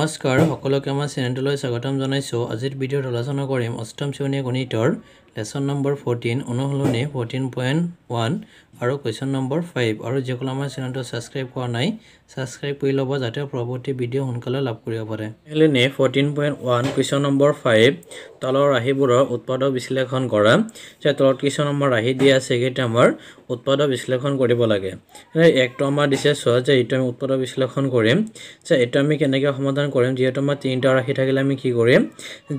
নমস্কাৰ সকলোকে আমাৰ চেনেলটোলৈ স্বাগতম জনাইছোঁ আজিৰ ভিডিঅ'ত আলোচনা কৰিম অষ্টম শ্ৰেণী গণিতৰ লেচন নম্বৰ ফৰ্টিন অনুশীলনী ফৰ্টিন পইণ্ট ওৱান আৰু কুৱেশ্যন নম্বৰ ফাইভ আৰু যিসকল আমাৰ চেনেলটো ছাবস্ক্ৰাইব কৰা নাই ছাবস্ক্ৰাইব কৰি ল'ব যাতে পৰৱৰ্তী ভিডিঅ' সোনকালে লাভ কৰিব পাৰে L fourteen point one question number five তলৰ ৰাহিবোৰৰ উৎপাদক বিশ্লেষণ কৰা যে তলত কুৱেশ্যন নম্বৰ ৰাহি দিয়া আছে সেইকেইটা আমাৰ উৎপাদক বিশ্লেষণ কৰিব লাগে একটো আমাৰ দিছে চোৱা যে এইটো আমি উৎপাদক বিশ্লেষণ কৰিম যে এইটো আমি কেনেকৈ সমাধান কৰিম যিহেতু আমাৰ তিনিটা ৰাশি থাকিলে আমি কি কৰিম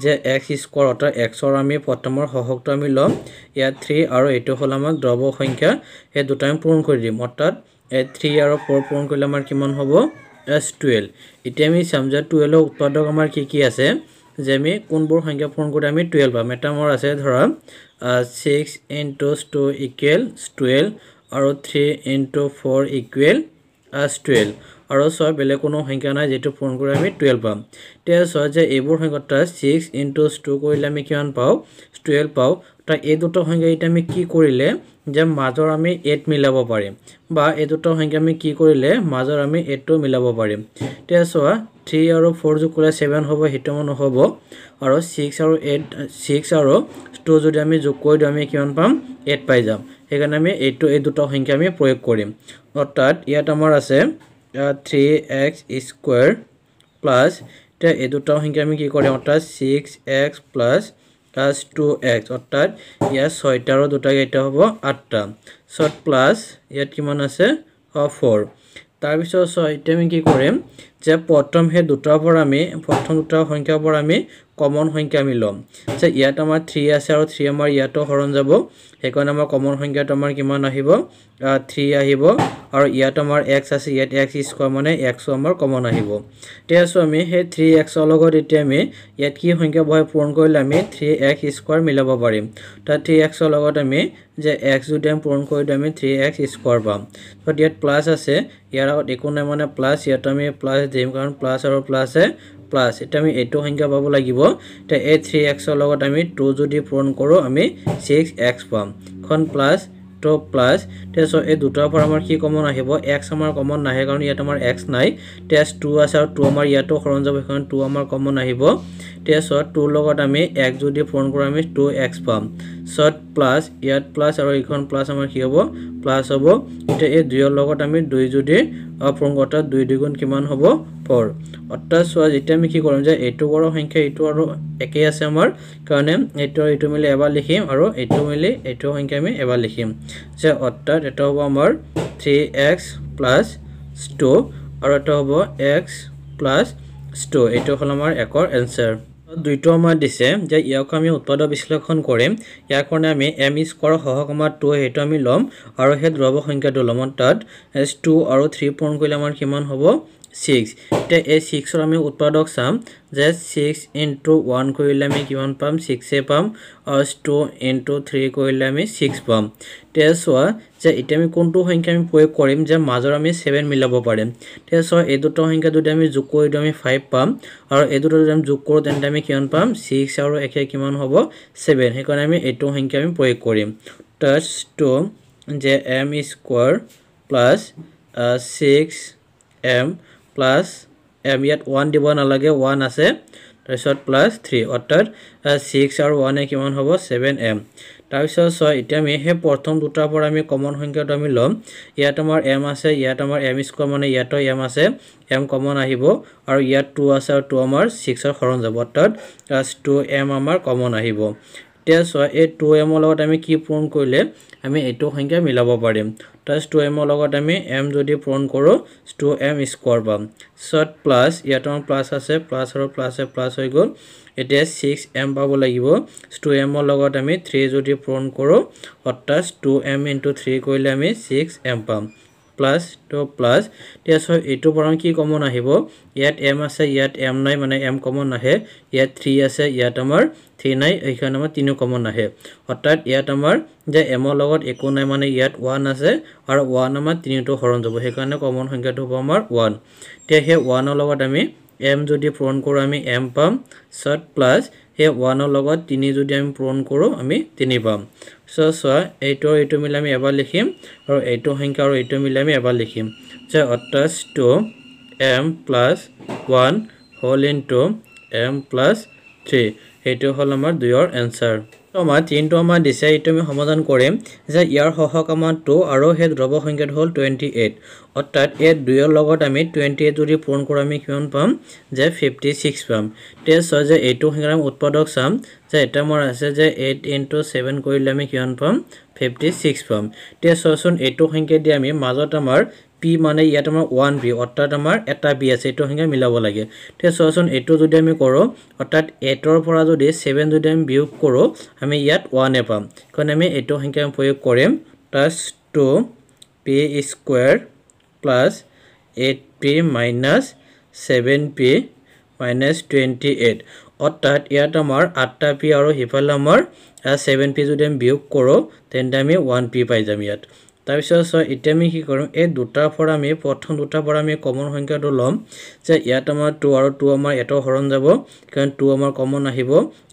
যে এক্স স্কোৱাৰ অৰ্থাৎ এক্সৰ আমি প্ৰথমৰ সহকটো আমি ল'ম ইয়াত থ্ৰী আৰু এইটো হ'ল আমাক দ্ৰৱ সংখ্যা এই দুটাই পূৰণ কৰি দিম অৰ্থাৎ থ্ৰী আৰু ফ'ৰ পূৰণ কৰিলে আমাৰ কিমান হ'ব এছ টুৱেল্ভ এতিয়া আমি চাম যে টুৱেল্ভৰ উৎপাদক আমাৰ কি কি আছে যে আমি কোনবোৰ সংখ্যা পূৰণ কৰোঁতে আমি টুৱেল্ভ পাম এটা মোৰ আছে ধৰা six into two equals twelve আৰু three into four equals twelve আৰু ছয় বেলেগ কোনো সংখ্যা নাই যিটো পূৰণ কৰি আমি টুৱেল্ভ পাম তেতিয়া ছয় যে এইবোৰ সংখ্যা অৰ্থাৎ ছিক্স ইণ্টু টু কৰিলে আমি কিমান পাওঁ টুৱেল্ভ পাওঁ অৰ্থাৎ এই দুটা সংখ্যা এতিয়া আমি কি কৰিলে যে মাজৰ আমি এইট মিলাব পাৰিম বা এই দুটা সংখ্যা আমি কি কৰিলে মাজৰ আমি এইটটো মিলাব পাৰিম এতিয়া চোৱা থ্ৰী আৰু ফ'ৰ যোগ কৰিলে ছেভেন হ'ব সেইটো মানে হ'ব আৰু ছিক্স আৰু এইট ছিক্স আৰু টু যদি আমি যোগ কৰি দিওঁ আমি কিমান পাম এইট পাই যাম সেইকাৰণে আমি এইটটো এই দুটা সংখ্যা আমি প্ৰয়োগ কৰিম অৰ্থাৎ ইয়াত আমাৰ আছে থ্ৰী এক্স স্কুৱেৰ প্লাছ এতিয়া এই দুটা সংখ্যা আমি কি কৰিম অৰ্থাৎ six x plus plus two x অর্থাৎ ইয়ার ছয়টার দুটা কেটা হব আটটা সট প্লাস ইয়াত কি আছে ফোর তারপর ছয় আমি কি করেম যে প্ৰথম সেই দুটাৰ পৰা আমি প্ৰথম দুটা সংখ্যাৰ পৰা আমি কমন সংখ্যা আমি ল'ম যে ইয়াত আমাৰ থ্ৰী আছে আৰু থ্ৰী আমাৰ ইয়াতো হৰণ যাব সেইকাৰণে আমাৰ কমন সংখ্যাটো আমাৰ কিমান আহিব থ্ৰী আহিব আৰু ইয়াত আমাৰ এক্স আছে ইয়াত এক্স স্কুৱাৰ মানে এক্সো আমাৰ কমন আহিব এতিয়া চ' আমি সেই থ্ৰী এক্সৰ লগত এতিয়া আমি ইয়াত কি সংখ্যা বহাই পূৰণ কৰিলে আমি থ্ৰী এক্স স্কুৱাৰ মিলাব পাৰিম তাত থ্ৰী এক্সৰ লগত আমি যে এক্স যদি আমি পূৰণ কৰি দিওঁ আমি থ্ৰী এক্স স্কুৱাৰ পাম তাত ইয়াত প্লাছ আছে ইয়াৰ আগত একো নাই মানে প্লাছ ইয়াত আমি প্লাছ যাম কাৰণ প্লাছ আৰু প্লাসে প্লাছ এতিয়া আমি এইটো সংখ্যা পাব লাগিব এটা এই থ্ৰী এক্সৰ লগত আমি টু যদি পূৰণ কৰোঁ আমি ছিক্স এক্স পাম এখন প্লাস টু প্লাস তো এই দুটাৰ পৰা আমাৰ কি কমন আহিব এক্স আমাৰ কমন নাহে কাৰণ ইয়াত আমাৰ এক্স নাই তেজ টু আছে আৰু টু আমাৰ ইয়াতো হৰণ যাব সেখানে টু আমাৰ কমন আহিব আসব টুৰ লগত আমি এক্স যদি পূৰণ কৰোঁ আমি টু এক্স পাম ছট প্লাছ ইয়াত প্লাছ আৰু এইখন প্লাছ আমাৰ কি হ'ব প্লাছ হ'ব এতিয়া এই দুয়ৰ লগত আমি দুই যদি অপৰংগ অৰ্থাৎ দুই দুগুণ কিমান হ'ব ফৰ অৰ্থাৎ চোৱা যেতিয়া আমি কি কৰোঁ যে এইটো বৰ সংখ্যা এইটো আৰু একেই আছে আমাৰ কাৰণে এইটো আৰু এইটো মিলি এবাৰ লিখিম আৰু এইটো মিলি এইটো সংখ্যা আমি এবাৰ লিখিম যে অৰ্থাৎ এটা হ'ব আমাৰ থ্ৰী এক্স প্লাছ টু আৰু এটা হ'ব এক্স প্লাছ টু এইটো হ'ল আমাৰ একৰ এনচাৰ দুইটো আমাৰ দিছে যে ইয়াক আমি উৎপাদক বিশ্লেষণ কৰিম ইয়াৰ কাৰণে আমি এম ই স্কৰ সহকমা টু সেইটো আমি ল'ম আৰু সেই দ্ৰৱ সংখ্যাটো ল'ম অৰ্থাৎ এছ টু আৰু থ্ৰী পূৰণ কৰিলে আমাৰ কিমান হ'ব सिक्स सिक्स उत्पादक चम जो सिक्स इंटू वन कर सिक्से पा और टू इंटू थ्री करिक्स पा चुआ जो इतना कौन तो संख्या प्रयोग कर मजर आम सेवेन मिला पारे चुआ यह दूटा संख्या जो जो कर फाइव पा और यह दूटा जो करें कि पा सिक्स और एक कि हम सेवेन सीकार संख्या प्रयोग कर m square plus six m plus আমি ইয়াত ওয়ান দিব নালাগে ওয়ান আছে তাৰপিছত প্লাস থ্ৰী অৰ্থাৎ ছিক্স আৰু ওৱানে কিমান হ'ব ছেভেন এম তাৰপিছত ছয় এতিয়া আমি সেই প্ৰথম দুটাৰ পৰা আমি কমন সংখ্যাটো আমি ল'ম ইয়াত আমাৰ এম আছে ইয়াত আমাৰ এম স্কুৱাৰ মানে ইয়াতো এম আছে এম কমন আহিব আৰু ইয়াত টু আছে আৰু টু আমাৰ ছিক্সৰ হৰণ অৰ্থাৎ টু এম আমাৰ কমন আহিব এতিয়া চোৱা এই টু এমৰ লগত আমি কি পূৰণ কৰিলে আমি এইটো সংখ্যা মিলাব পাৰিম প্লাছ টু এমৰ লগত আমি এম যদি পূৰণ কৰোঁ টু এম স্কোৱাৰ পাম চট প্লাছ ইয়াত আমাৰ প্লাছ আছে প্লাছ আৰু প্লাছে প্লাছ হৈ গ'ল এতিয়া ছিক্স এম পাব লাগিব টু এমৰ লগত আমি থ্ৰী যদি পূৰণ কৰোঁ অৰ্থাৎ টু এম ইন্টু থ্ৰী কৰিলে আমি ছিক্স এম পাম প্লাস তো প্লাস এইটার পরে কি কমন আহিব ইয়াত এম আছে ইয়াত এম নাই মানে এম কমন আহে ইয়াত থ্রি আছে ইয়াত আমার থ্রি নাই এইখানে আমার তিনও কমন আহে অর্থাৎ ইয়াত আমার যে এমর লগত একো নাই মানে ইয়াত ওয়ান আছে আর ওয়ান আমার তিনটো হরণ যাব সেখানে কমন সংখ্যাটা হবো আমার ওয়ান সেই ওয়ানের লগত আমি এম যদি পূরণ করো আমি এম পাম সট প্লাস সেই ওয়ানের লগত তিনি যদি আমি পূরণ করো আমি তিনি পাম সো সোয়া এইটো এইটো মিলে আমি এবাৰ লিখিম আৰু এইটো সংখ্যা আৰু এইটো মিলে আমি এবাৰ লিখিম যে অটাচ টু এম প্লাছ ওৱান হল in into m plus three এইটো হ'ল আমাৰ দুয়ৰ এনচাৰ আমাৰ তিনিটো আমাৰ দিছে এইটো আমি সমাধান কৰিম যে ইয়াৰ সহকামা টু আৰু সেই দ্ৰৱ সংখ্যাটো হ'ল টুৱেণ্টি এইট অৰ্থাৎ এই দুয়ৰ লগত আমি টুৱেণ্টি এইট যদি পূৰণ কৰোঁ আমি কিমান পাম যে ফিফটি ছিক্স পাম তেওঁ যে এইটো সংখ্যাত আমি উৎপাদক চাম যে এটা মোৰ আছে যে এইট ইনটু ছেভেন কৰিলে আমি কিমান পাম ফিফটি ছিক্স পাম তেওঁ চোৱাচোন এইটো সংখ্যা দি আমি মাজত আমাৰ পি মানে ইয়াত আমাৰ ওৱান বি অৰ্থাৎ আমাৰ এটা বি আছে এইটো সংখ্যা মিলাব লাগে এতিয়া চোৱাচোন এইটো যদি আমি কৰোঁ অৰ্থাৎ এইটৰ পৰা যদি ছেভেন যদি আমি বিয়োগ কৰোঁ আমি ইয়াত ওৱানে পাম কাৰণ আমি এইটো সংখ্যা আমি প্ৰয়োগ কৰিম plus two p square plus eight p minus seven p minus twenty eight অৰ্থাৎ ইয়াত আমাৰ আঠটা পি আৰু সিফালে আমাৰ ছেভেন পি যদি আমি বিয়োগ কৰোঁ তেন্তে আমি ওৱান পি পাই যাম ইয়াত তাৰপিছত এতিয়া আমি কি কৰোঁ এই দুটাৰ পৰা আমি প্ৰথম দুটাৰ পৰা আমি কমন সংখ্যাটো ল'ম যে ইয়াত আমাৰ টু আৰু টু আমাৰ ইয়াতো হৰণ যাব কাৰণ টু আমাৰ কমন আহিব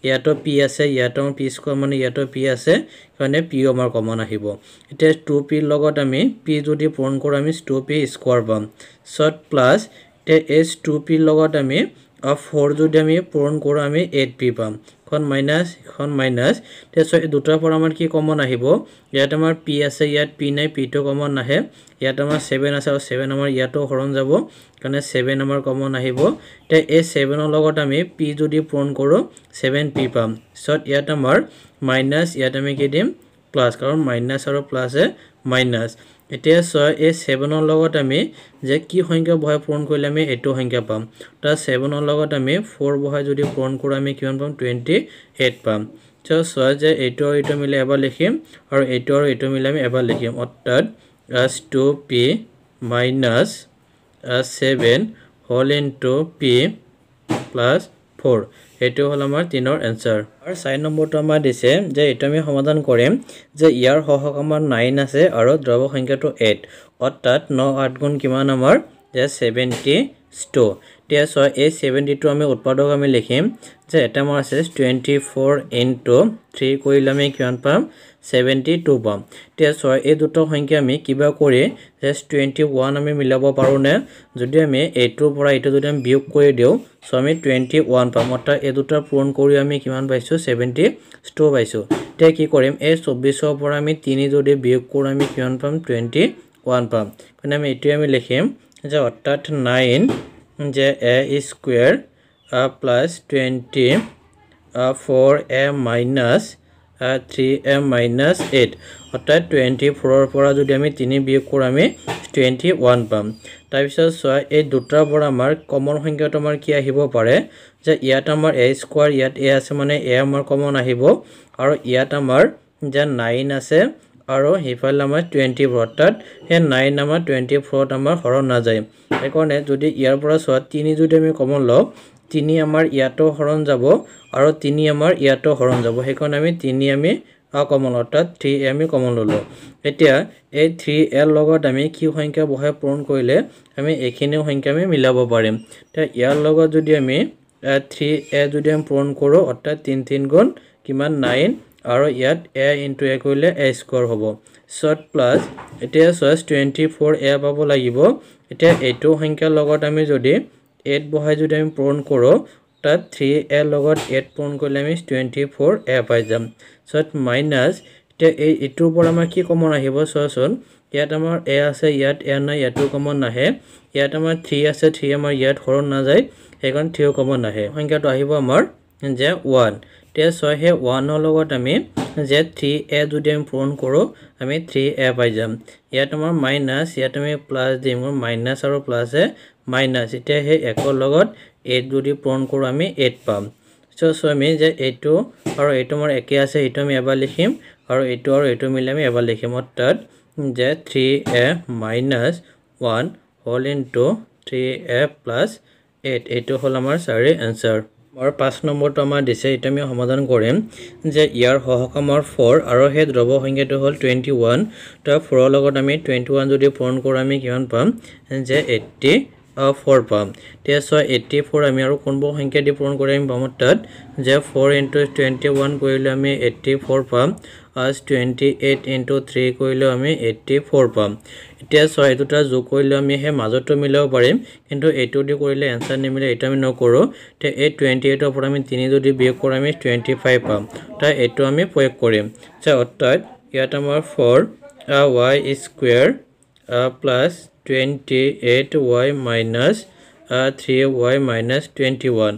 ইয়াতো পি আছে ইয়াতো আমাৰ পি স্কুৱাৰ মানে ইয়াতো পি আছে কাৰণে পিও আমাৰ কমন আহিব এতিয়া টু পিৰ লগত আমি পি যদি পূৰণ কৰোঁ আমি টু পি স্কুৱাৰ পাম চ' প্লাছ এতিয়া এই টু পিৰ লগত আমি অফ ফ'ৰ যদি আমি পূৰণ কৰোঁ আমি এইট পি পাম এখন মাইনাছ এখন মাইনাছ তাৰপিছত দুটাৰ পৰা আমাৰ কি কমন আহিব ইয়াত আমাৰ পি আছে ইয়াত পি নাই পিটো কমন নাহে ইয়াত আমাৰ ছেভেন আছে আৰু ছেভেন আমাৰ ইয়াতো হৰণ যাব কাৰণে ছেভেন আমাৰ কমন আহিব এতিয়া এই ছেভেনৰ লগত আমি পি যদি পূৰণ কৰোঁ ছেভেন পি পাম তাৰপিছত ইয়াত আমাৰ মাইনাছ ইয়াত আমি কি দিম প্লাছ কাৰণ মাইনাছ আৰু প্লাছে মাইনাছ এতিয়া চোৱা এই ছেভেনৰ লগত আমি যে কি সংখ্যা বহাই পূৰণ কৰিলে আমি এইটো সংখ্যা পাম তাৰ ছেভেনৰ লগত আমি ফ'ৰ বহাই যদি পূৰণ কৰোঁ আমি কিমান পাম টুৱেণ্টি এইট পাম চ' চোৱা যে এইটো আৰু এইটো মিলি এবাৰ লিখিম আৰু এইটো আৰু এইটো মিলি আমি এবাৰ লিখিম অৰ্থাৎ s two p minus s seven হল in two p plus four সেইটো হ'ল আমাৰ তিনৰ এনচাৰ আৰু চাৰি নম্বৰটো আমাৰ দিছে যে এইটো আমি সমাধান কৰিম যে ইয়াৰ সহক আমাৰ নাইন আছে আৰু দ্ৰৱ সংখ্যাটো এইট অৰ্থাৎ ন আঠ গুণ কিমান আমাৰ যে ছেভেণ্টি টু এতিয়া চয় এই টু আমি উৎপাদক আমি লিখিম যে এটা এটামৰ আছে টুৱেণ্টি ফ'ৰ ইনটু থ্ৰী কৰিলে আমি কিমান পাম ছেভেণ্টি টু পাম এতিয়া চয় এই দুটা সংখ্যা আমি কিবা কৰি জাষ্ট টুৱেণ্টি ওৱান আমি মিলাব পাৰোঁনে যদি আমি এইটোৰ পৰা এইটো যদি আমি বিয়োগ কৰি দিওঁ চ' আমি টুৱেণ্টি ওৱান পাম অৰ্থাৎ এই দুটা পূৰণ কৰি আমি কিমান পাইছোঁ ছেভেণ্টি টু পাইছোঁ এতিয়া কি কৰিম এই চৌব্বিছৰ পৰা আমি তিনি যদি বিয়োগ কৰোঁ আমি কিমান পাম টুৱেণ্টি ওৱান পাম মানে আমি এইটোৱে আমি লিখিম যে অৰ্থাৎ নাইন যে a square plus twenty four a minus three a minus eight অৰ্থাৎ টুৱেণ্টি ফ'ৰৰ পৰা যদি আমি তিনি বিয়োগ কৰোঁ আমি টুৱেণ্টি ওৱান পাম তাৰপিছত চোৱা এই দুটাৰ পৰা আমাৰ কমন সংখ্যাটো আমাৰ কি আহিব পাৰে যে ইয়াত আমাৰ এ স্কুৱাৰ ইয়াত এ আছে মানে এ আমাৰ কমন আহিব আৰু ইয়াত আমাৰ যে নাইন আছে আৰু সেইফালে আমাৰ টুৱেণ্টি ফ'ৰ অৰ্থাৎ সেই নাইন আমাৰ টুৱেণ্টি ফ'ৰত আমাৰ হৰণ নাযায় সেইকাৰণে যদি ইয়াৰ পৰা চোৱা তিনি যদি আমি কমন লওঁ তিনি আমাৰ ইয়াতো হৰণ যাব আৰু তিনি আমাৰ ইয়াতো হৰণ যাব সেইকাৰণে আমি তিনি আমি কমন অৰ্থাৎ থ্ৰী এ আমি কমন ল'লোঁ এতিয়া এই থ্ৰী এৰ লগত আমি কি সংখ্যা বহাই পূৰণ কৰিলে আমি এইখিনি সংখ্যা আমি মিলাব পাৰিম এতিয়া ইয়াৰ লগত যদি আমি থ্ৰী এ যদি আমি পূৰণ কৰোঁ অৰ্থাৎ তিনি তিনি গুণ কিমান নাইন আৰু ইয়াত এ ইণ্টু এ কৰিলে এ স্কোৱাৰ হ'ব চট প্লাছ এতিয়া চইছ টুৱেণ্টি ফ'ৰ এ পাব লাগিব এতিয়া এইটো সংখ্যাৰ লগত আমি যদি এড বহাই যদি আমি পূৰণ কৰোঁ তাত থ্ৰী এ লগত এইট পূৰণ কৰিলে আমি টুৱেণ্টি ফ'ৰ এ পাই যাম চ' মাইনাছ এতিয়া এই এইটোৰ পৰা আমাৰ কি কমন আহিব চোৱাচোন ইয়াত আমাৰ এ আছে ইয়াত এ নাই ইয়াতো কমন নাহে ইয়াত আমাৰ থ্ৰী আছে থ্ৰী আমাৰ ইয়াত সৰু নাযায় সেইকাৰণে থ্ৰীও কমন নাহে সংখ্যাটো আহিব আমাৰ যে ওৱান এতিয়া ছয় সেই ওৱানৰ লগত আমি যে থ্ৰী এ যদি আমি পূৰণ কৰোঁ আমি থ্ৰী এ পাই যাম ইয়াত আমাৰ মাইনাছ ইয়াত আমি প্লাছ দিম মাইনাছ আৰু প্লাছে মাইনাছ এতিয়া সেই একৰ লগত এইট যদি পূৰণ কৰোঁ আমি এইট পাম চ' ছ' আমি যে এইটো আৰু এইটো আমাৰ একে আছে সেইটো আমি এবাৰ লিখিম আৰু এইটো আৰু এইটো মিলি আমি এবাৰ লিখিম অৰ্থাৎ যে থ্ৰী এ মাইনাছ ওৱান হ'ল into three a plus eight এইটো হ'ল আমাৰ চাৰি এনচাৰ আমাৰ পাঁচ নম্বৰটো আমাৰ দিছে এইটো আমি সমাধান কৰিম যে ইয়াৰ সহকামৰ ফ'ৰ আৰু সেই দ্ৰৱ সংখ্যাটো হ'ল টুৱেণ্টি ওৱান তো ফ'ৰৰ লগত আমি টুৱেণ্টি ওৱান যদি পূৰণ কৰোঁ আমি কিমান পাম যে এইট্টি ফ'ৰ পাম এতিয়া চোৱা এইট্টি ফ'ৰ আমি আৰু কোনবোৰ সংখ্যা দি পূৰণ কৰি আমি পাম তাত যে ফ'ৰ ইণ্টু টুৱেণ্টি ওৱান কৰিলে আমি এইট্টি ফ'ৰ পাম পাঁচ টুৱেণ্টি এইট ইণ্টু থ্ৰী কৰিলেও আমি এইট্টি ফ'ৰ পাম এতিয়া ছয় দুটা যোগ কৰিলেও আমি সেই মাজতো মিলাব পাৰিম কিন্তু এইটো দি কৰিলে এনচাৰ নিমিলে এইটো আমি নকৰোঁ এতিয়া এই টুৱেণ্টি এইটৰ পৰা আমি তিনি যদি বিয়োগ কৰোঁ আমি টুৱেণ্টি ফাইভ পাম তাৰ এইটো আমি প্ৰয়োগ কৰিম আচ্ছা অৰ্থাৎ ইয়াত আমাৰ four y square plus twenty eight y minus three y minus twenty one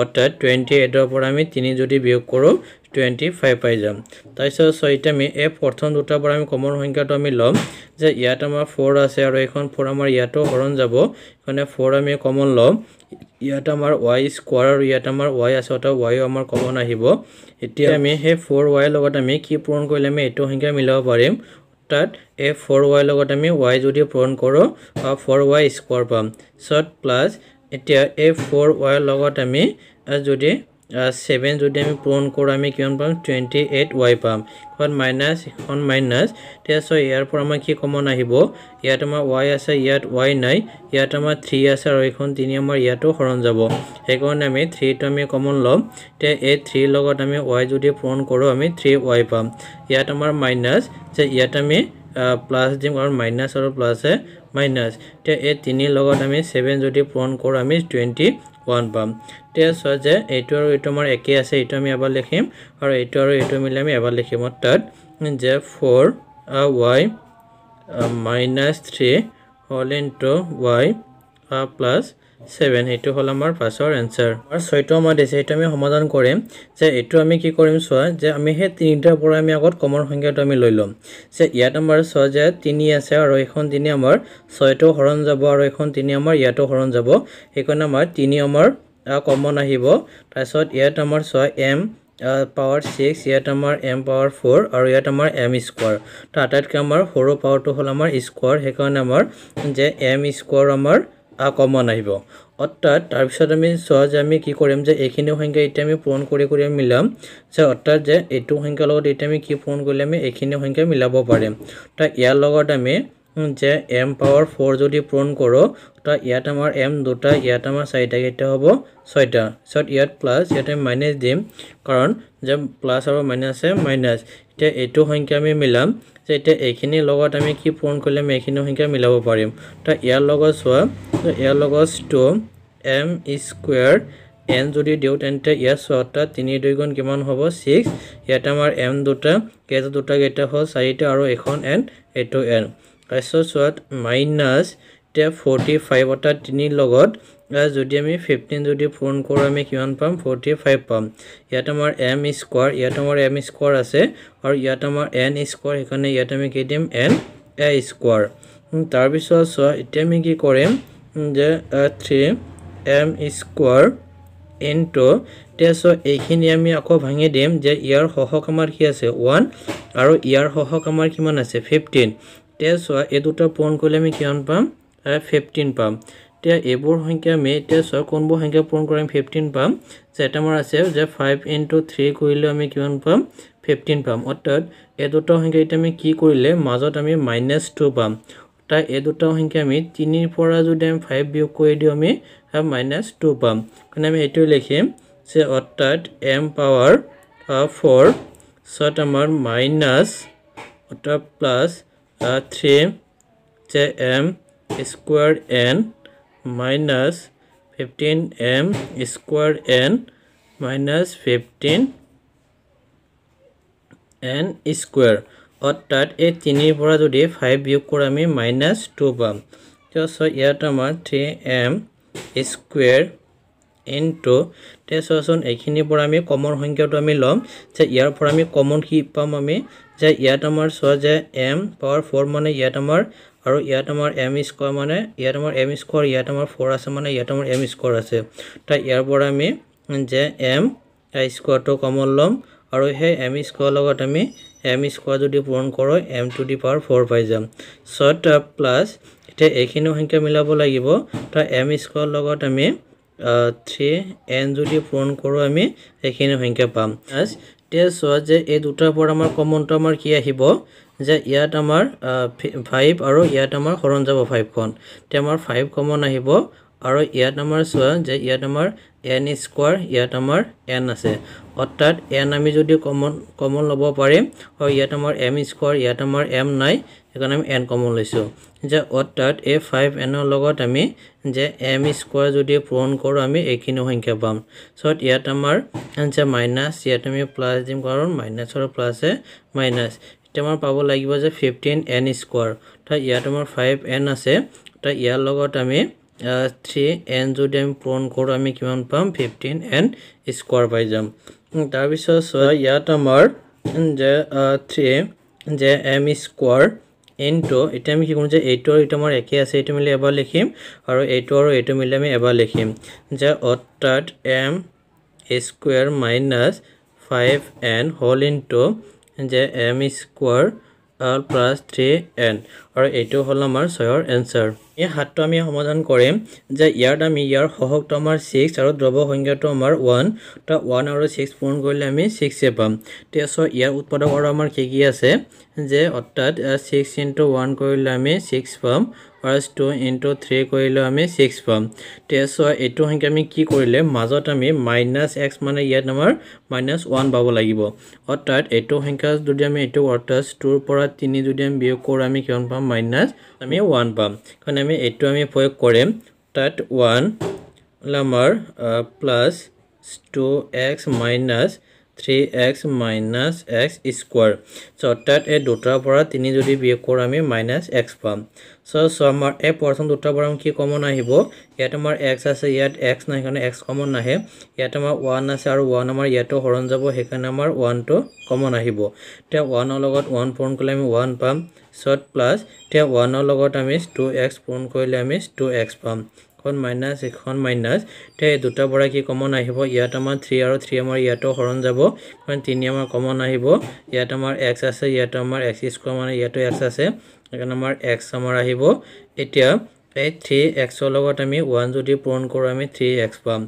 আচ্ছা টুৱেণ্টি এইটৰ পৰা আমি তিনি যদি বিয়োগ কৰোঁ টুৱেণ্টি ফাইভ পাই যাম তাৰপিছত চ' এতিয়া আমি এই প্ৰথম দুটাৰ পৰা আমি কমন সংখ্যাটো আমি ল'ম যে ইয়াত আমাৰ ফ'ৰ আছে আৰু এইখন ফ'ৰ আমাৰ ইয়াতো হৰণ যাব সেইকাৰণে ফ'ৰ আমি কমন ল'ম ইয়াত আমাৰ ৱাই স্কোৱাৰ আৰু ইয়াত আমাৰ ৱাই আছে অৰ্থাৎ ৱাইও আমাৰ কমন আহিব এতিয়া আমি সেই ফ'ৰ ৱাইৰ লগত আমি কি পূৰণ কৰিলে আমি এইটো সংখ্যা মিলাব পাৰিম অৰ্থাৎ এই ফ'ৰ ৱাইৰ লগত আমি ৱাই যদি পূৰণ কৰোঁ বা ফ'ৰ ৱাই স্কোৱাৰ পাম চ' প্লাছ এতিয়া এই ফ'ৰ ৱাইৰ লগত আমি যদি 7 যদি আমি পূৰণ কৰোঁ আমি কিমান পাম 28 y পাম এখন মাইনাছ এখন মাইনাছ তেতিয়া চ' ইয়াৰ পৰা আমাৰ কি কমন আহিব ইয়াত আমাৰ ৱাই আছে ইয়াত ৱাই নাই ইয়াত আমাৰ থ্ৰী আছে আৰু এইখন তিনি আমাৰ ইয়াতো হৰণ যাব সেইকাৰণে আমি থ্ৰীটো আমি কমন ল'ম এতিয়া এই থ্ৰীৰ লগত আমি ৱাই যদি পূৰণ কৰোঁ আমি থ্ৰী ৱাই পাম ইয়াত আমাৰ মাইনাছ যে ইয়াত আমি প্লাছ দিম আৰু মাইনাছ আৰু প্লাছে মাইনাছ এতিয়া এই তিনিৰ লগত আমি ছেভেন যদি পূৰণ কৰোঁ আমি টুৱেণ্টি ওৱান পাম এতিয়া চোৱা যে এইটো আৰু এইটো আমাৰ একেই আছে এইটো আমি এবাৰ লিখিম আৰু এইটো আৰু এইটো মিলি আমি এবাৰ লিখিম অৰ্থাৎ যে ফ'ৰ ৱাই মাইনাছ থ্ৰী হ'ল ইনটু ৱাই প্লাছ ছেভেন এইটো হ'ল আমাৰ ফাৰ্ষ্টৰ এনচাৰ আৰু ছয়টো আমাৰ দিছে এইটো আমি সমাধান কৰিম যে এইটো আমি কি কৰিম চোৱা যে আমি সেই তিনিটাৰ পৰা আমি আগত কমৰ সংখ্যাটো আমি লৈ ল'ম যে ইয়াত আমাৰ চোৱা যে তিনি আছে আৰু এইখন তিনি আমাৰ ছয়টো হৰণ যাব আৰু এইখন তিনি আমাৰ ইয়াতো হৰণ যাব সেইকাৰণে আমাৰ তিনি আমাৰ কমন আহিব তাৰপিছত ইয়াত আমাৰ ছয় এম পাৱাৰ ছিক্স ইয়াত আমাৰ এম পাৱাৰ ফ'ৰ আৰু ইয়াত আমাৰ এম স্কুৱাৰ তো আটাইতকৈ আমাৰ সৰু পাৱাৰটো হ'ল আমাৰ স্কুৱাৰ সেইকাৰণে আমাৰ যে এম স্কুৱাৰ আমাৰ কমন আহিব অৰ্থাৎ তাৰপিছত আমি চোৱা যে আমি কি কৰিম যে এইখিনি সংখ্যা এতিয়া আমি পূৰণ কৰি কৰি মিলাম যে অৰ্থাৎ যে এইটো সংখ্যাৰ লগত এতিয়া আমি কি পূৰণ কৰিলে আমি এইখিনি সংখ্যা মিলাব পাৰিম তো ইয়াৰ লগত আমি যে এম পাৱাৰ ফ'ৰ যদি পূৰণ কৰোঁ তাত ইয়াত আমাৰ এম দুটা ইয়াত আমাৰ চাৰিটা কেইটা হ'ব ছয়টা পিছত ইয়াত প্লাছ ইয়াতে মাইনাছ দিম কাৰণ যে প্লাছ আৰু মাইনাছে মাইনাছ এতিয়া এইটো সংখ্যা আমি মিলাম যে এতিয়া এইখিনিৰ লগত আমি কি পূৰণ কৰিলে আমি এইখিনি সংখ্যা মিলাব পাৰিম তাত ইয়াৰ লগত চোৱা ইয়াৰ লগত টু এম স্কুৱেৰ এন যদি দিওঁ তেন্তে ইয়াত ছটা তিনি দুই গুণ কিমান হ'ব ছিক্স ইয়াত আমাৰ এম দুটা কেইটা দুটা হ'ল চাৰিটা আৰু এখন এন এইটো এন কাইছোৱাত মাইনাছ এতিয়া ফৰ্টি ফাইভ অৰ্থাৎ তিনিৰ লগত যদি আমি ফিফটিন যদি পূৰণ কৰোঁ আমি কিমান পাম ফৰ্টি ফাইভ পাম ইয়াত আমাৰ এম স্কুৱাৰ ইয়াত আমাৰ এম স্কুৱাৰ আছে আৰু ইয়াত আমাৰ এন স্কুৱাৰ সেইকাৰণে ইয়াত আমি কি দিম এন এ স্কুৱাৰ তাৰপিছত চোৱা এতিয়া আমি কি কৰিম যে থ্ৰী এম স্কুৱাৰ ইনটু এতিয়া চোৱা এইখিনি আমি আকৌ ভাঙি দিম যে ইয়াৰ সহক আমাৰ কি আছে ওৱান আৰু ইয়াৰ সহক আমাৰ কিমান আছে ফিফটিন এতিয়া চোৱা এই দুটা পূৰণ কৰিলে আমি কিমান পাম ফিফটিন পাম এতিয়া এইবোৰ সংখ্যা আমি এতিয়া চোৱা কোনবোৰ সংখ্যা পূৰণ কৰি আমি ফিফটিন পাম যেতিয়া আছে যে ফাইভ ইনটু থ্ৰী কৰিলেও আমি কিমান পাম ফিফটিন পাম অৰ্থাৎ এই দুটা সংখ্যা এতিয়া আমি কি কৰিলে মাজত আমি মাইনাছ টু পাম তাৰ এই দুটা সংখ্যা আমি তিনিৰ পৰা যদি আমি ফাইভ বিয়োগ কৰি দিওঁ আমি মাইনাছ টু পাম কাৰণে আমি এইটোৱে লিখিম যে অৰ্থাৎ এম পাৱাৰ ফ'ৰ চ'ত আমাৰ মাইনাছ অৰ্থাৎ প্লাছ 3 যে m square n minus 15 m square n minus 15 n square অৰ্থাৎ এই তিনিৰ পৰা যদি 5 বিয়োগ কৰ আমি মাইনাস 2 পাম তো সো ইয়াত আমাৰ 3 m স্কোয়াৰ ইনটু তে সোন এখিনি পৰা আমি কমন সংখ্যাটো আমি লম যে ইয়াৰ পৰা আমি কমন কি পাম আমি যে ইয়াত আমাৰ চোৱা যে এম পাৱাৰ ফ'ৰ মানে ইয়াত আমাৰ আৰু ইয়াত আমাৰ এম স্কোৱাৰ মানে ইয়াত আমাৰ এম স্কোৱাৰ ইয়াত আমাৰ ফ'ৰ আছে মানে ইয়াত আমাৰ এম স্কোৱাৰ আছে তাই ইয়াৰ পৰা আমি যে এম স্কোৱাৰটো কমন ল'ম আৰু সেই এম স্কোৱাৰ লগত আমি এম স্কোৱাৰ যদি পূৰণ কৰোঁ m to the power four পাই যাম চট প্লাছ এতিয়া এইখিনিও সংখ্যা মিলাব লাগিব তাই এম স্কোৱাৰ লগত আমি থ্ৰী এন যদি পূৰণ কৰোঁ আমি এইখিনি সংখ্যা পাম এতিয়া চোৱা যে এই দুটাৰ পৰা আমাৰ কমনটো আমাৰ কি আহিব যে ইয়াত আমাৰ ফাইভ আৰু ইয়াত আমাৰ হৰণ যাব ফাইভখন এতিয়া আমাৰ ফাইভ কমন আহিব আৰু ইয়াত আমাৰ চোৱা যে ইয়াত আমাৰ এন স্কোৱাৰ ইয়াত আমাৰ এন আছে অৰ্থাৎ এন আমি যদি কমন কমন ল'ব পাৰিম আৰু ইয়াত আমাৰ এম স্কোৱাৰ ইয়াত আমাৰ এম নাই সেইকাৰণে আমি এন কমন লৈছোঁ যে অৰ্থাৎ এই ফাইভ এনৰ লগত আমি যে এম স্কুৱাৰ যদি পূৰণ কৰোঁ আমি এইখিনি সংখ্যা পাম চ'ত ইয়াত আমাৰ যে মাইনাছ ইয়াত আমি প্লাছ দিম কাৰণ মাইনাছৰ প্লাছে মাইনাছ এতিয়া আমাৰ পাব লাগিব যে ফিফটিন এন স্কুৱাৰ অৰ্থাৎ ইয়াত আমাৰ ফাইভ এন আছে অৰ্থাৎ ইয়াৰ লগত আমি থ্ৰী এন যদি আমি পূৰণ কৰোঁ আমি কিমান পাম ফিফটিন এন স্কুৱাৰ পাই যাম তাৰপিছত ইয়াত আমাৰ যে থ্ৰী যে এম স্কুৱাৰ ইনটু এতিয়া আমি কি কৰোঁ যে এইটো আৰু এইটো আমাৰ একে আছে এইটো মিলি এবাৰ লিখিম আৰু এইটো আৰু এইটো মিলি আমি এবাৰ লিখিম যে অৰ্থাৎ m square minus five n হ'ল ইনটু যে এম স্কুৱাৰ আর প্লাস থ্রি এন আর এই হল আমার ছয়ের এন্সার এই হাতটা আমি সমাধান করেম যে ইয়ার আমি ইয়ার সহকটা আমার সিক্স আর দ্রব সংখ্যাটা আমার ওয়ান তো ওয়ান আর সিক্স পূরণ করলে আমি সিক্সে পাম তো ইয়ার উৎপাদক আর আমার কি কি আছে যে অর্থাৎ সিক্স ইন্টু ওয়ান করলে আমি সিক্স পাম প্লাছ টু ইণ্টু থ্ৰী কৰিলেও আমি ছিক্স পাম তেওঁ এইটো সংখ্যা আমি কি কৰিলে মাজত আমি মাইনাছ এক্স মানে ইয়াত আমাৰ মাইনাছ ওৱান পাব লাগিব অৰ্থাৎ এইটো সংখ্যা যদি আমি এইটো অৰ্থাৎ টুৰ পৰা তিনি যদি আমি বিয়োগ কৰোঁ আমি কিমান পাম মাইনাছ আমি ওৱান পাম কাৰণ আমি এইটো আমি প্ৰয়োগ কৰিম তাত ওৱান আমাৰ plus two x minus three x minus x square চ' অৰ্থাৎ এই দুটাৰ পৰা তিনি যদি বিয়োগ কৰোঁ আমি মাইনাছ এক্স পাম সো সো আমার এ পর্থম দুটা বরাম কি কমন আহিব ইয়াত আমার x আছে ইয়াত x নাই কারণ x কমন নাহে ইয়াত আমার 1 আছে আর 1 আমার ইয়াতো হরণ যাব হেখানে আমার 1 তো কমন আহিব তে 1 লগত 1 পূরণ কইলে আমি 1 পাম সো প্লাস তে 1 লগত আমি 2x পূরণ কইলে আমি 2x পাম কোন মাইনাস এখন মাইনাস তে দুটা বড়া কি কমন আহিব ইয়াত আমার 3 আর 3 আমার ইয়াতো হরণ যাব কারণ 3 আমার কমন আহিব ইয়াত আমার x আছে ইয়াত আমার x স্কয়ার মানে ইয়াতো x আছে এখন আমাৰ এক্স আমাৰ আহিব এতিয়া এই থ্ৰী এক্সৰ লগত আমি ওৱান যদি পূৰণ কৰোঁ আমি থ্ৰী এক্স পাম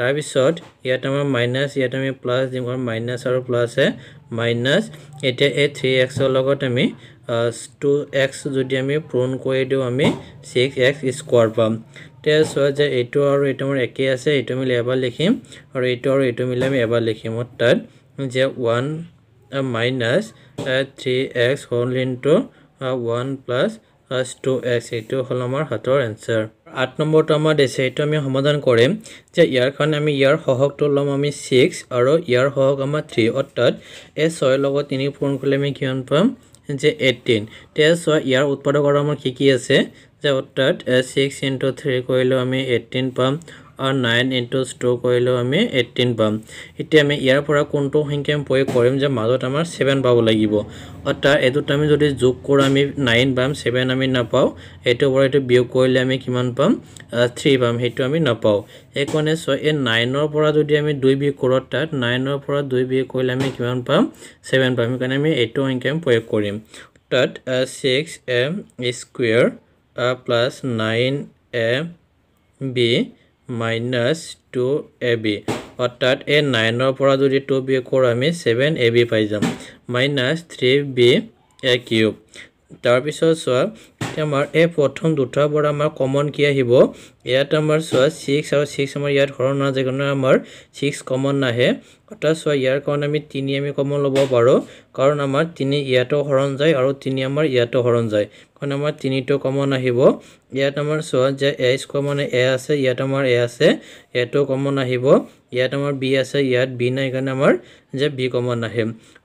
তাৰপিছত ইয়াত আমাৰ মাইনাছ ইয়াত আমি প্লাছ দিম কাৰণ মাইনাছ আৰু প্লাছে মাইনাছ এতিয়া এই থ্ৰী এক্সৰ লগত আমি টু এক্স যদি আমি পূৰণ কৰি দিওঁ আমি ছিক্স এক্স স্কোৱাৰ পাম তাই যে এইটো আৰু এইটো আমাৰ একেই আছে এইটো মিলি এবাৰ লিখিম আৰু এইটো আৰু এইটো মিলি আমি এবাৰ লিখিম অৰ্থাৎ যে ওৱান মাইনাছ থ্ৰী এক্স হ'ল into one plus s two x এইটো হ'ল আমাৰ হাতৰ এনচাৰ আঠ নম্বৰটো আমাৰ দিছে এইটো আমি সমাধান কৰিম যে ইয়াৰ কাৰণে আমি ইয়াৰ সহকটো ল'ম আমি ছিক্স আৰু ইয়াৰ সহক আমাৰ থ্ৰী অৰ্থাৎ এই ছয়ৰ লগত তিনি পূৰণ কৰিলে আমি কিমান পাম যে এইটিন তেতিয়া ছয় ইয়াৰ উৎপাদকৰ আমাৰ কি কি আছে যে অৰ্থাৎ ছিক্স ইণ্টু থ্ৰী কৰিলেও আমি এইটিন পাম 9 into stroke oil আমি 18 পাম এতিয়া আমি ইয়াৰ পৰা কোনটো সংখ্যা আমি প্ৰয়োগ কৰিম যে মাজত আমাৰ 7 পাব লাগিব অৰ্থাৎ এই দুটা আমি যদি যোগ কৰো আমি 9 পাম 7 আমি নাপাও এটো পৰা এটো বিয়োগ কৰিলে আমি কিমান পাম 3 পাম হেতু আমি নাপাও একনে সো এ 9 ৰ পৰা যদি আমি 2 বিয়োগ কৰো অৰ্থাৎ 9 ৰ পৰা 2 বিয়োগ কৰিলে আমি কিমান পাম 7 পাম কাৰণে আমি এটো সংখ্যা প্ৰয়োগ কৰিম অৰ্থাৎ 6 m square 9 m b minus two a b অর্থাৎ এই নাইনের যদি টু বি করো আমি সেভেন এ বি পাই যাব minus three b a cube তারপর চ আমাৰ এই প্ৰথম দুটাৰ পৰা আমাৰ কমন কি আহিব ইয়াত আমাৰ চোৱা ছিক্স আৰু ছিক্স আমাৰ ইয়াত হৰণ নাযায় কাৰণে আমাৰ ছিক্স কমন নাহে অৰ্থাৎ চোৱা ইয়াৰ কাৰণে আমি তিনি আমি কমন ল'ব পাৰোঁ কাৰণ আমাৰ তিনি ইয়াতো হৰণ যায় আৰু তিনি আমাৰ ইয়াতো হৰণ যায় কাৰণ আমাৰ তিনিটো কমন আহিব ইয়াত আমাৰ চোৱা যে এ স্কুৱাৰ মানে এ আছে ইয়াত আমাৰ এ আছে এটো কমন আহিব ইয়াত আমাৰ বি আছে ইয়াত বি নাই কাৰণে আমাৰ যে বি কমন আহে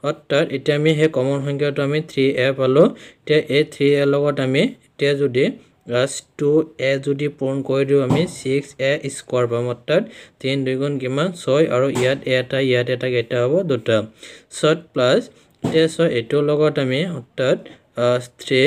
অৰ্থাৎ এতিয়া আমি সেই কমন সংখ্যাটো আমি থ্ৰী এ পালোঁ এতিয়া এই থ্ৰী এৰ লগত আমি এতিয়া যদি প্লাছ টু এ যদি পূৰণ কৰি দিওঁ আমি ছিক্স এ স্কুৱাৰ পাম অৰ্থাৎ তিন দুইগুণ কিমান ছয় আৰু ইয়াত এটা ইয়াত এটা কেইটা হ'ব দুটা ছট প্লাছ এতিয়া ছয় এইটোৰ লগত আমি অৰ্থাৎ থ্ৰী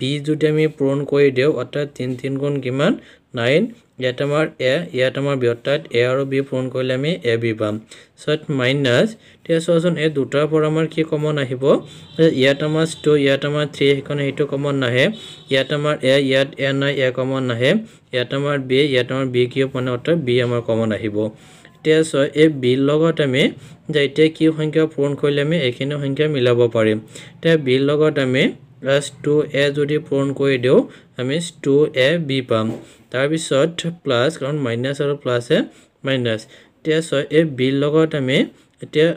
বি যদি আমি পূৰণ কৰি দিওঁ অৰ্থাৎ তিনি তিনিগুণ কিমান নাইন ইয়াত আমাৰ এ ইয়াত আমাৰ বিয়তাত এ আৰু বি পূৰণ কৰিলে আমি এ বি পাম চট মাইনাছ এতিয়া চোৱাচোন এই দুটাৰ পৰা আমাৰ কি কমন আহিব ইয়াত আমাৰ টু ইয়াত আমাৰ থ্ৰী সেইখন সেইটো কমন নাহে ইয়াত আমাৰ এ ইয়াত এ নাই এ কমন নাহে ইয়াত আমাৰ বি ইয়াত আমাৰ বি কিয় মানে অৰ্থাৎ বি আমাৰ কমন আহিব এতিয়া চয় এই বিৰ লগত আমি যে এতিয়া কি সংখ্যা পূৰণ কৰিলে আমি এইখিনি সংখ্যা মিলাব পাৰিম এতিয়া বিৰ লগত আমি প্লাছ টু এ যদি পূৰণ কৰি দিওঁ আমি টু এ বি পাম তাৰপিছত প্লাছ কাৰণ মাইনাছ আৰু প্লাছহে মাইনাছ এতিয়া ছয় এই বিৰ লগত আমি এতিয়া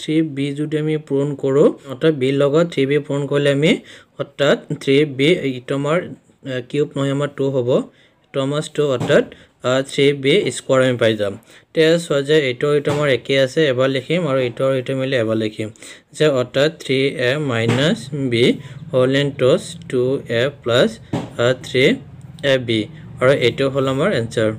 থ্ৰী বি যদি আমি পূৰণ কৰোঁ অৰ্থাৎ বিৰ লগত থ্ৰী বি পূৰণ কৰিলে আমি অৰ্থাৎ থ্ৰী বি ইটো কিউব নহয় আমাৰ টু হ'ব টু টু অৰ্থাৎ থ্ৰী বি স্কুৱাৰ আমি পাই যাম তেতিয়া চোৱা যে এইটো আইটেমৰ একেই আছে এবাৰ লিখিম আৰু এইটো আৰু এইটো মিলি এবাৰ লিখিম যে অৰ্থাৎ থ্ৰী এ মাইনাছ বি হ'ল into two a plus three a b আৰু এইটো হ'ল আমাৰ এনচাৰ